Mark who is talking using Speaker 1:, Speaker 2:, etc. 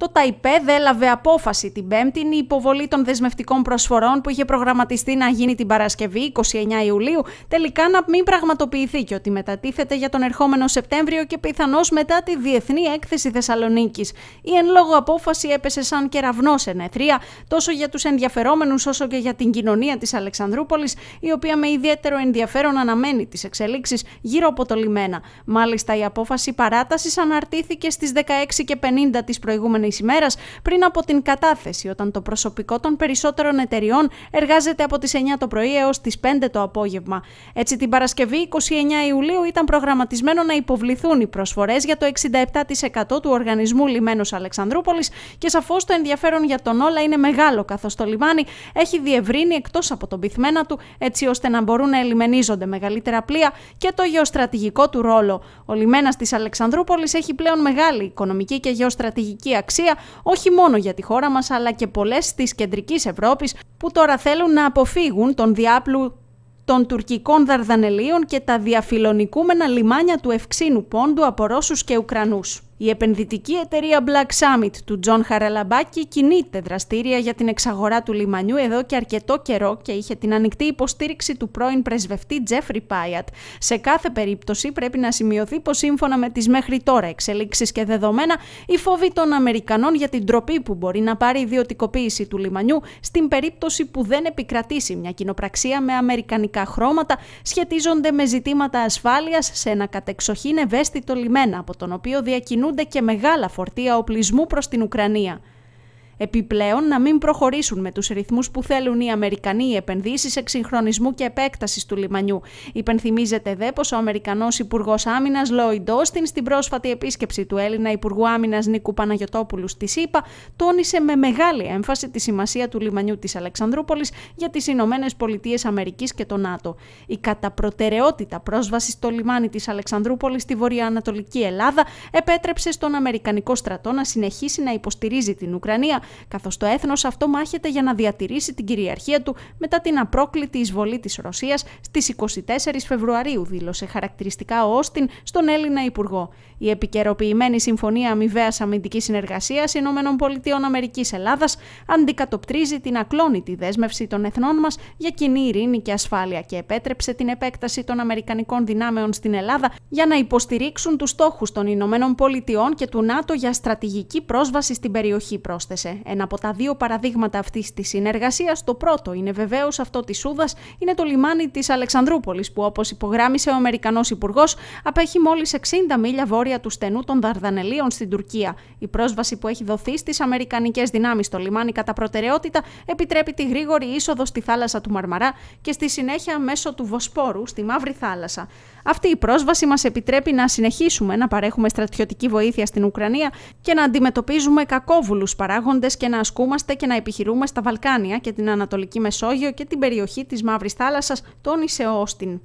Speaker 1: το ΤΑΙΠΕΔ έλαβε απόφαση την Πέμπτη η υποβολή των δεσμευτικών προσφορών που είχε προγραμματιστεί να γίνει την Παρασκευή 29 Ιουλίου τελικά να μην πραγματοποιηθεί και ότι μετατίθεται για τον ερχόμενο Σεπτέμβριο και πιθανώς μετά τη Διεθνή Έκθεση Θεσσαλονίκης. Η εν λόγω απόφαση έπεσε σαν κεραυνό σε νεθρία, τόσο για τους ενδιαφερόμενους όσο και για την κοινωνία της Αλεξανδρούπολης, η οποία με ιδιαίτερο ενδιαφέρον αναμένει τις εξελίξεις γύρω από το λιμένα. Μάλιστα, η απόφαση παράτασης αναρτήθηκε στις 16.50 της προηγούμενης ημέρας πριν από την κατάθεση, όταν το προσωπικό των περισσότερων εταιριών εργάζεται από τις 9 το πρωί έως τις 5 το απόγευμα. Έτσι, την Παρασκευή 29 Ιουλίου ήταν προγραμματισμένο να υποβληθούν οι προσφορές για το 67% του οργανισμού λιμένος Αλεξανδρούπολης και σαφώς το ενδιαφέρον για τον Όλα είναι μεγάλο, καθώς το λιμάνι έχει διευρύνει εκτός από τον πυθμένα του, έτσι ώστε να μπορούν να ελιμενίζονται μεγαλύτερα πλοία και το γεωστρατηγικό του ρόλο. Ο λιμένας της Αλεξανδρούπολης έχει πλέον μεγάλη οικονομική και γεωστρατηγική αξία όχι μόνο για τη χώρα μας αλλά και πολλές της κεντρικής Ευρώπης που τώρα θέλουν να αποφύγουν τον διάπλου των τουρκικών δαρδανελίων και τα διαφιλονικούμενα λιμάνια του Ευξήνου Πόντου από Ρώσους και Ουκρανούς. Η επενδυτική εταιρεία Black Summit του Τζον Χαραλαμπάκη κινείται δραστήρια για την εξαγορά του λιμανιού εδώ και αρκετό καιρό και είχε την ανοιχτή υποστήριξη του πρώην πρεσβευτή Τζέφρι Πάιατ. Σε κάθε περίπτωση πρέπει να σημειωθεί πως σύμφωνα με τις μέχρι τώρα εξελίξεις και δεδομένα, η φόβη των Αμερικανών για την τροπή που μπορεί να πάρει η ιδιωτικοποίηση του λιμανιού στην περίπτωση που δεν επικρατήσει μια κοινοπραξία με αμερικανικά χρώματα σχετίζονται με ζητήματα ασφάλειας σε ένα κατεξοχήν ευαίσθητο λιμένα από τον οποίο διακινούν και μεγάλα φορτία οπλισμού προς την Ουκρανία. Επιπλέον, να μην προχωρήσουν με τους ρυθμούς που θέλουν οι Αμερικανοί οι επενδύσεις εξυγχρονισμού και επέκτασης του λιμανιού. Υπενθυμίζεται δε πως ο Αμερικανός Υπουργός Άμυνας Λόιντ Όστιν στην πρόσφατη επίσκεψη του Έλληνα Υπουργού Άμυνας Νίκου Παναγιοτόπουλου στη ΣΥΠΑ τόνισε με μεγάλη έμφαση τη σημασία του λιμανιού της Αλεξανδρούπολης για τις Ηνωμένες Πολιτείες Αμερικής και το ΝΑΤΟ. Η κατά προτεραιότητα πρόσβασης στο λιμάνι της Αλεξανδρούπολης στη βορειοανατολική Ελλάδα επέτρεψε στον Αμερικανικό στρατό να συνεχίσει να υποστηρίζει την Ουκρανία καθώς το έθνος αυτό μάχεται για να διατηρήσει την κυριαρχία του μετά την απρόκλητη εισβολή της Ρωσίας στις 24 Φεβρουαρίου, δήλωσε χαρακτηριστικά ο Όστιν στον Έλληνα Υπουργό. Η επικαιροποιημένη Συμφωνία Αμοιβαίας Αμυντικής Συνεργασίας ΗΠΑ αντικατοπτρίζει την ακλόνητη δέσμευση των εθνών μας για κοινή ειρήνη και ασφάλεια και επέτρεψε την επέκταση των Αμερικανικών δυνάμεων στην Ελλάδα για να υποστηρίξουν τους στόχους των Ηνωμένων Πολιτειών και του ΝΑΤΟ για στρατηγική πρόσβαση στην περιοχή, πρόσθεσε ένα από τα δύο παραδείγματα αυτής της συνεργασίας. Το πρώτο είναι βεβαίως αυτό της σούδας είναι το λιμάνι της Αλεξανδρούπολης, που όπως υπογράμμισε ο Αμερικανός Υπουργός, απέχει μόλις 60 μίλια βόρεια του στενού των Δαρδανελίων στην Τουρκία. Η πρόσβαση που έχει δοθεί στις αμερικανικές δυνάμεις στο λιμάνι κατά προτεραιότητα επιτρέπει τη γρήγορη είσοδο στη θάλασσα του Μαρμαρά και στη συνέχεια μέσω του Βοσπόρου στη Μαύρη Θάλασσα. Αυτή η πρόσβαση μας επιτρέπει να συνεχίσουμε να παρέχουμε στρατιωτική βοήθεια στην Ουκρανία και να αντιμετωπίζουμε κακόβουλους παράγοντες και να ασκούμαστε και να επιχειρούμε στα Βαλκάνια και την Ανατολική Μεσόγειο και την περιοχή της Μαύρης Θάλασσας, τόνισε ο Όστιν.